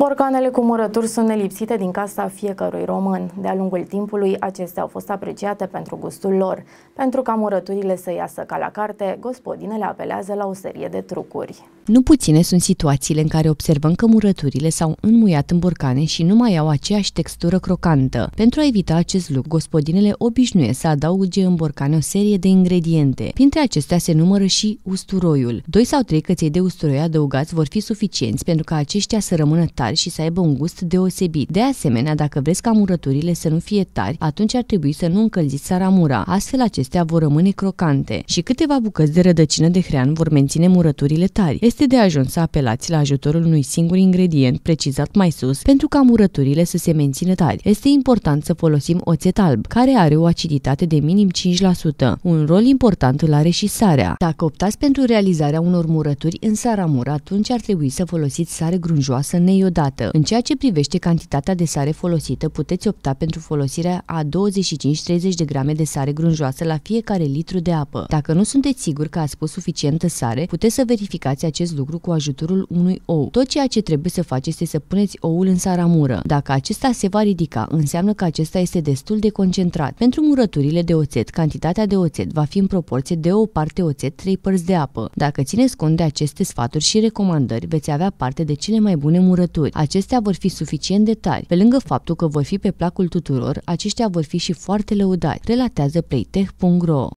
Borcanele cu murături sunt nelipsite din casa fiecărui român. De-a lungul timpului, acestea au fost apreciate pentru gustul lor. Pentru ca murăturile să iasă ca la carte, gospodinele apelează la o serie de trucuri. Nu puține sunt situațiile în care observăm că murăturile s-au înmuiat în borcane și nu mai au aceeași textură crocantă. Pentru a evita acest lucru, gospodinele obișnuie să adauge în borcane o serie de ingrediente. Printre acestea se numără și usturoiul. Doi sau trei căței de usturoi adăugați vor fi suficienți pentru ca aceștia să rămână tari și să aibă un gust deosebit. De asemenea, dacă vreți ca murăturile să nu fie tari, atunci ar trebui să nu încălziți saramura, astfel acestea vor rămâne crocante. Și câteva bucăți de rădăcină de hrean vor menține murăturile tari. Este este de ajuns să apelați la ajutorul unui singur ingredient precizat mai sus pentru ca murăturile să se mențină tari. Este important să folosim oțet alb, care are o aciditate de minim 5%. Un rol important îl are și sarea. Dacă optați pentru realizarea unor murături în saramură, atunci ar trebui să folosiți sare grunjoasă neiodată. În ceea ce privește cantitatea de sare folosită, puteți opta pentru folosirea a 25-30 de grame de sare grunjoasă la fiecare litru de apă. Dacă nu sunteți siguri că ați pus suficientă sare, puteți să verificați acest acest lucru cu ajutorul unui ou. Tot ceea ce trebuie să faci este să puneți oul în saramură. Dacă acesta se va ridica, înseamnă că acesta este destul de concentrat. Pentru murăturile de oțet, cantitatea de oțet va fi în proporție de o parte oțet, trei părți de apă. Dacă țineți cont de aceste sfaturi și recomandări, veți avea parte de cele mai bune murături. Acestea vor fi suficient de tari. Pe lângă faptul că vor fi pe placul tuturor, aceștia vor fi și foarte lăudați, relatează playtech.ro.